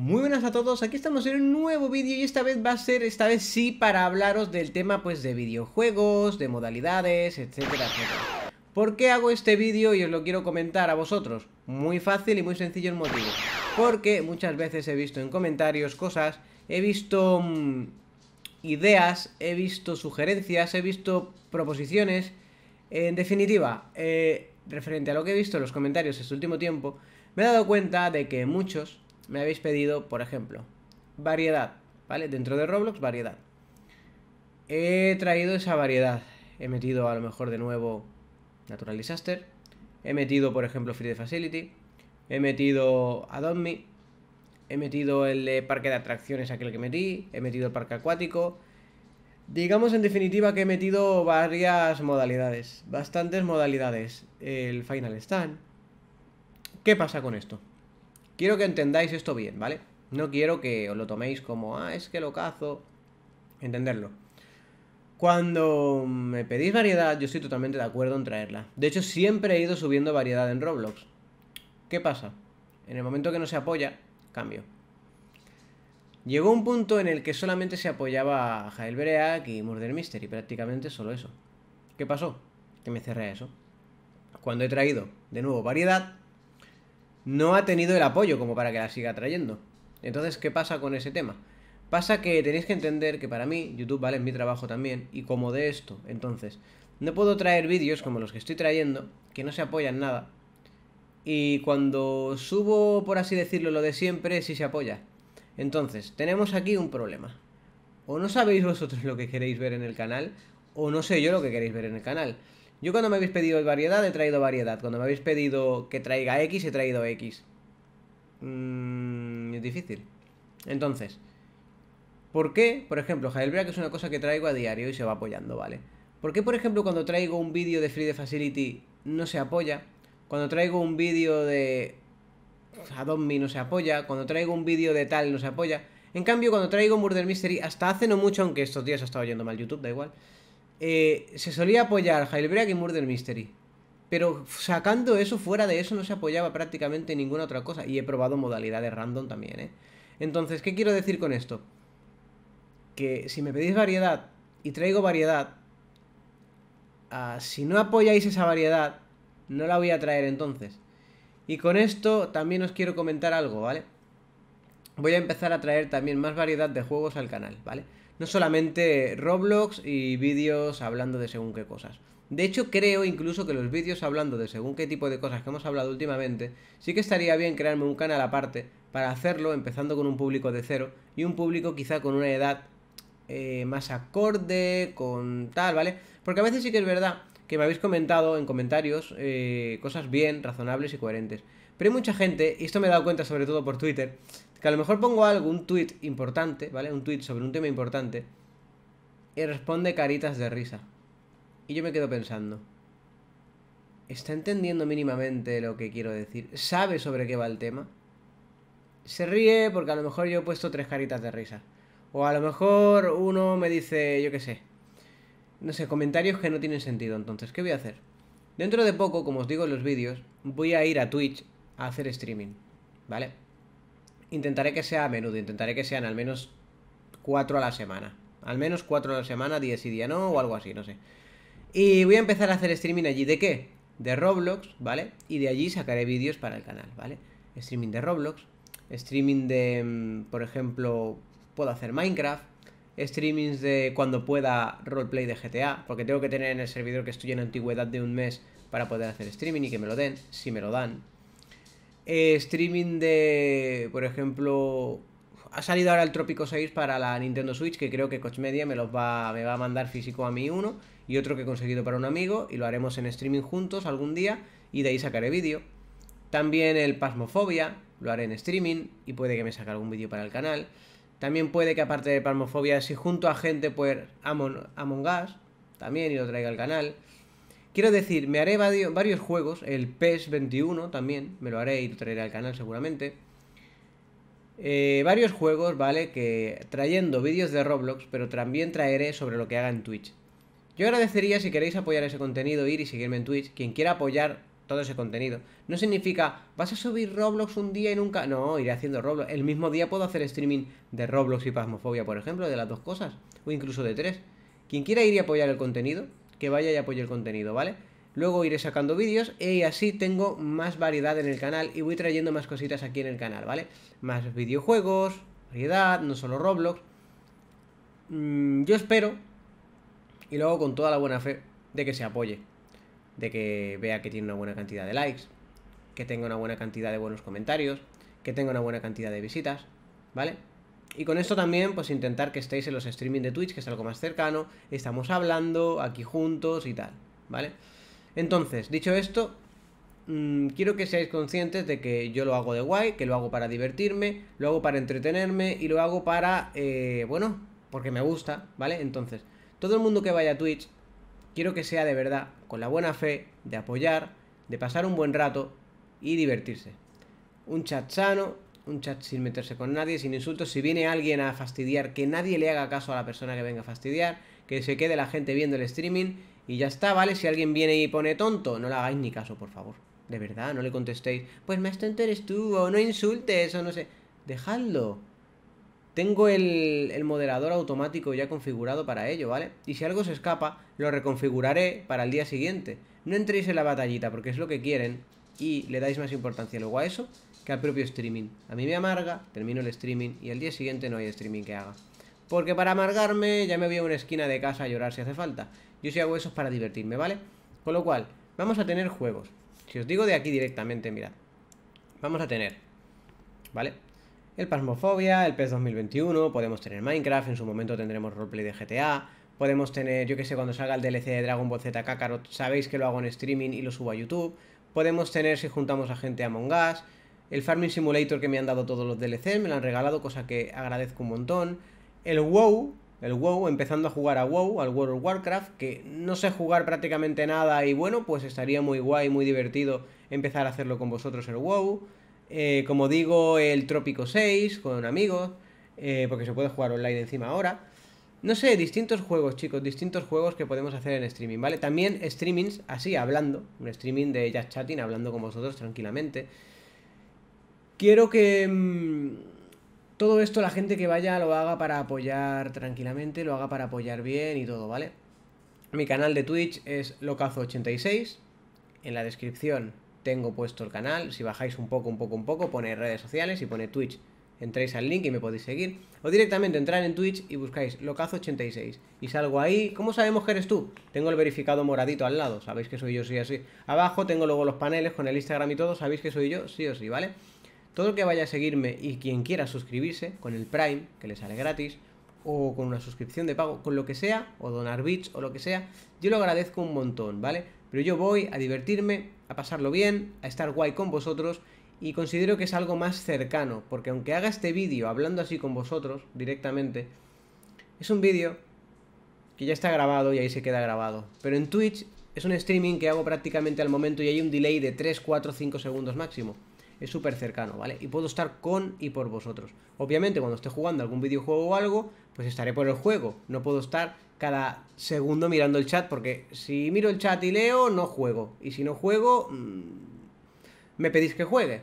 Muy buenas a todos, aquí estamos en un nuevo vídeo y esta vez va a ser, esta vez sí, para hablaros del tema pues de videojuegos, de modalidades, etcétera, etcétera. ¿Por qué hago este vídeo y os lo quiero comentar a vosotros? Muy fácil y muy sencillo el motivo. Porque muchas veces he visto en comentarios cosas, he visto mm, ideas, he visto sugerencias, he visto proposiciones. En definitiva, eh, referente a lo que he visto en los comentarios este último tiempo, me he dado cuenta de que muchos me habéis pedido, por ejemplo, variedad, ¿vale? Dentro de Roblox, variedad. He traído esa variedad. He metido a lo mejor de nuevo Natural Disaster. He metido, por ejemplo, Free Facility. He metido Adopt Me. He metido el parque de atracciones, aquel que metí. He metido el parque acuático. Digamos en definitiva que he metido varias modalidades, bastantes modalidades. El Final Stand. ¿Qué pasa con esto? Quiero que entendáis esto bien, ¿vale? No quiero que os lo toméis como, ah, es que lo cazo. Entenderlo. Cuando me pedís variedad, yo estoy totalmente de acuerdo en traerla. De hecho, siempre he ido subiendo variedad en Roblox. ¿Qué pasa? En el momento que no se apoya, cambio. Llegó un punto en el que solamente se apoyaba a Jael Break y Murder Mystery, prácticamente solo eso. ¿Qué pasó? Que me cerré eso. Cuando he traído de nuevo variedad, no ha tenido el apoyo como para que la siga trayendo. Entonces, ¿qué pasa con ese tema? Pasa que tenéis que entender que para mí YouTube, ¿vale? Es mi trabajo también y como de esto. Entonces, no puedo traer vídeos como los que estoy trayendo, que no se apoyan nada. Y cuando subo, por así decirlo, lo de siempre, sí se apoya. Entonces, tenemos aquí un problema. O no sabéis vosotros lo que queréis ver en el canal, o no sé yo lo que queréis ver en el canal. Yo cuando me habéis pedido variedad, he traído variedad. Cuando me habéis pedido que traiga X, he traído X. Mm, es difícil. Entonces, ¿por qué? Por ejemplo, que es una cosa que traigo a diario y se va apoyando, ¿vale? ¿Por qué, por ejemplo, cuando traigo un vídeo de Free the Facility no se apoya? Cuando traigo un vídeo de Adobe no se apoya. Cuando traigo un vídeo de tal no se apoya. En cambio, cuando traigo Murder Mystery, hasta hace no mucho, aunque estos días ha estado yendo mal YouTube, da igual. Eh, se solía apoyar Heilbreak y Murder Mystery. Pero sacando eso, fuera de eso, no se apoyaba prácticamente ninguna otra cosa. Y he probado modalidades random también, ¿eh? Entonces, ¿qué quiero decir con esto? Que si me pedís variedad y traigo variedad, ah, si no apoyáis esa variedad, no la voy a traer entonces. Y con esto también os quiero comentar algo, ¿vale? Voy a empezar a traer también más variedad de juegos al canal, ¿vale? No solamente Roblox y vídeos hablando de según qué cosas. De hecho, creo incluso que los vídeos hablando de según qué tipo de cosas que hemos hablado últimamente, sí que estaría bien crearme un canal aparte para hacerlo empezando con un público de cero y un público quizá con una edad eh, más acorde, con tal, ¿vale? Porque a veces sí que es verdad que me habéis comentado en comentarios eh, cosas bien, razonables y coherentes. Pero hay mucha gente, y esto me he dado cuenta sobre todo por Twitter, que a lo mejor pongo algo, un tweet importante, ¿vale? Un tweet sobre un tema importante, y responde caritas de risa. Y yo me quedo pensando, ¿está entendiendo mínimamente lo que quiero decir? ¿Sabe sobre qué va el tema? Se ríe porque a lo mejor yo he puesto tres caritas de risa. O a lo mejor uno me dice, yo qué sé, no sé, comentarios que no tienen sentido. Entonces, ¿qué voy a hacer? Dentro de poco, como os digo en los vídeos, voy a ir a Twitch a hacer streaming, ¿vale? Intentaré que sea a menudo, intentaré que sean al menos 4 a la semana. Al menos cuatro a la semana, 10 y día no, o algo así, no sé. Y voy a empezar a hacer streaming allí. ¿De qué? De Roblox, ¿vale? Y de allí sacaré vídeos para el canal, ¿vale? Streaming de Roblox, streaming de, mm, por ejemplo, puedo hacer Minecraft, streamings de cuando pueda roleplay de GTA, porque tengo que tener en el servidor que estoy en antigüedad de un mes para poder hacer streaming y que me lo den, si me lo dan. Eh, streaming de, por ejemplo, ha salido ahora el Trópico 6 para la Nintendo Switch, que creo que Coach Media me, los va, me va a mandar físico a mí uno y otro que he conseguido para un amigo y lo haremos en streaming juntos algún día y de ahí sacaré vídeo. También el Pasmofobia, lo haré en streaming y puede que me saque algún vídeo para el canal. También puede que aparte de Palmofobia, si junto a gente, pues Among Us, también, y lo traiga al canal. Quiero decir, me haré varios juegos, el PES 21 también, me lo haré y lo traeré al canal seguramente. Eh, varios juegos, ¿vale? Que trayendo vídeos de Roblox, pero también traeré sobre lo que haga en Twitch. Yo agradecería si queréis apoyar ese contenido, ir y seguirme en Twitch. Quien quiera apoyar todo ese contenido. No significa, vas a subir Roblox un día y nunca... No, iré haciendo Roblox. El mismo día puedo hacer streaming de Roblox y Pasmofobia, por ejemplo, de las dos cosas, o incluso de tres. Quien quiera ir y apoyar el contenido, que vaya y apoye el contenido, ¿vale? Luego iré sacando vídeos y así tengo más variedad en el canal y voy trayendo más cositas aquí en el canal, ¿vale? Más videojuegos, variedad, no solo Roblox. Mm, yo espero, y luego con toda la buena fe, de que se apoye de que vea que tiene una buena cantidad de likes, que tenga una buena cantidad de buenos comentarios, que tenga una buena cantidad de visitas, ¿vale? Y con esto también, pues intentar que estéis en los streaming de Twitch, que es algo más cercano, estamos hablando aquí juntos y tal, ¿vale? Entonces, dicho esto, mm, quiero que seáis conscientes de que yo lo hago de guay, que lo hago para divertirme, lo hago para entretenerme y lo hago para, eh, bueno, porque me gusta, ¿vale? Entonces, todo el mundo que vaya a Twitch Quiero que sea de verdad, con la buena fe, de apoyar, de pasar un buen rato y divertirse. Un chat sano, un chat sin meterse con nadie, sin insultos. Si viene alguien a fastidiar, que nadie le haga caso a la persona que venga a fastidiar, que se quede la gente viendo el streaming y ya está, ¿vale? Si alguien viene y pone tonto, no le hagáis ni caso, por favor. De verdad, no le contestéis, pues más tonto eres tú, o no insultes, o no sé. Dejadlo. Tengo el, moderador automático ya configurado para ello, ¿vale? Y si algo se escapa, lo reconfiguraré para el día siguiente. No entréis en la batallita porque es lo que quieren y le dais más importancia luego a eso que al propio streaming. A mí me amarga, termino el streaming y al día siguiente no hay streaming que haga. Porque para amargarme ya me voy a una esquina de casa a llorar si hace falta. Yo sí hago eso para divertirme, ¿vale? Con lo cual, vamos a tener juegos. Si os digo de aquí directamente, mirad. Vamos a tener, ¿vale? el Pasmofobia, el PES 2021, podemos tener Minecraft, en su momento tendremos roleplay de GTA, podemos tener, yo que sé, cuando salga el DLC de Dragon Ball Z Kakarot, sabéis que lo hago en streaming y lo subo a YouTube, podemos tener si juntamos a gente Among Us, el Farming Simulator que me han dado todos los DLCs, me lo han regalado, cosa que agradezco un montón, el WoW, el WoW, empezando a jugar a WoW, al World of Warcraft, que no sé jugar prácticamente nada y bueno, pues estaría muy guay, muy divertido empezar a hacerlo con vosotros el WoW. Eh, como digo, el Trópico 6 con amigos, eh, porque se puede jugar online encima ahora. No sé, distintos juegos, chicos, distintos juegos que podemos hacer en streaming, ¿vale? También streamings así, hablando, un streaming de Just Chatting, hablando con vosotros tranquilamente. Quiero que mm, todo esto la gente que vaya lo haga para apoyar tranquilamente, lo haga para apoyar bien y todo, ¿vale? Mi canal de Twitch es locazo86. En la descripción tengo puesto el canal. Si bajáis un poco, un poco, un poco, pone redes sociales y pone Twitch. Entréis al link y me podéis seguir. O directamente entrar en Twitch y buscáis Locazo86. Y salgo ahí. ¿Cómo sabemos que eres tú? Tengo el verificado moradito al lado. Sabéis que soy yo, sí o sí. Abajo tengo luego los paneles con el Instagram y todo. Sabéis que soy yo, sí o sí, ¿vale? Todo el que vaya a seguirme y quien quiera suscribirse con el Prime, que le sale gratis, o con una suscripción de pago, con lo que sea, o donar bits o lo que sea, yo lo agradezco un montón, ¿vale? Pero yo voy a divertirme, a pasarlo bien, a estar guay con vosotros y considero que es algo más cercano, porque aunque haga este vídeo hablando así con vosotros directamente, es un vídeo que ya está grabado y ahí se queda grabado. Pero en Twitch es un streaming que hago prácticamente al momento y hay un delay de 3, 4, 5 segundos máximo. Es súper cercano, ¿vale? Y puedo estar con y por vosotros. Obviamente cuando esté jugando algún videojuego o algo, pues estaré por el juego. No puedo estar cada segundo mirando el chat, porque si miro el chat y leo, no juego. Y si no juego, mm, me pedís que juegue.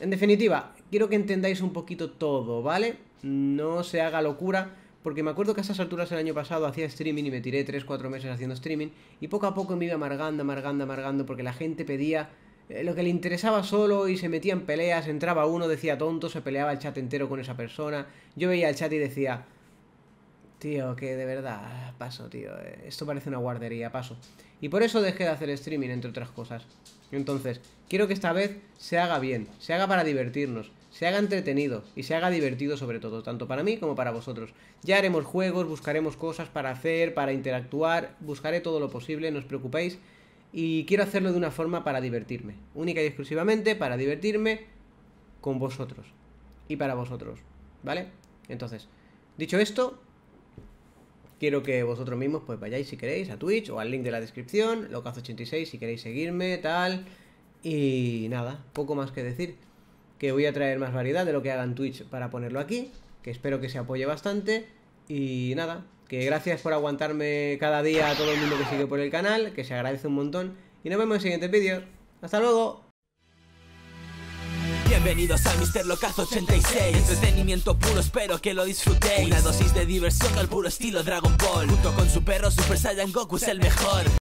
En definitiva, quiero que entendáis un poquito todo, ¿vale? No se haga locura, porque me acuerdo que a esas alturas el año pasado hacía streaming y me tiré 3-4 meses haciendo streaming, y poco a poco me iba amargando, amargando, amargando, porque la gente pedía eh, lo que le interesaba solo y se metía en peleas, entraba uno, decía tonto, se peleaba el chat entero con esa persona. Yo veía el chat y decía, Tío, que de verdad, paso, tío. Eh, esto parece una guardería, paso. Y por eso dejé de hacer streaming, entre otras cosas. Entonces, quiero que esta vez se haga bien, se haga para divertirnos, se haga entretenido y se haga divertido sobre todo, tanto para mí como para vosotros. Ya haremos juegos, buscaremos cosas para hacer, para interactuar, buscaré todo lo posible, no os preocupéis. Y quiero hacerlo de una forma para divertirme, única y exclusivamente para divertirme con vosotros y para vosotros, ¿vale? Entonces, dicho esto, Quiero que vosotros mismos pues vayáis si queréis a Twitch o al link de la descripción, locaz86 si queréis seguirme, tal. Y nada, poco más que decir. Que voy a traer más variedad de lo que hagan en Twitch para ponerlo aquí. Que espero que se apoye bastante. Y nada, que gracias por aguantarme cada día a todo el mundo que sigue por el canal, que se agradece un montón. Y nos vemos en el siguiente vídeo. ¡Hasta luego! Bienvenidos a Mr. Locazo 86 Entretenimiento puro, espero que lo disfrutéis Una dosis de diversión al puro estilo Dragon Ball Junto con su perro Super Saiyan Goku es el mejor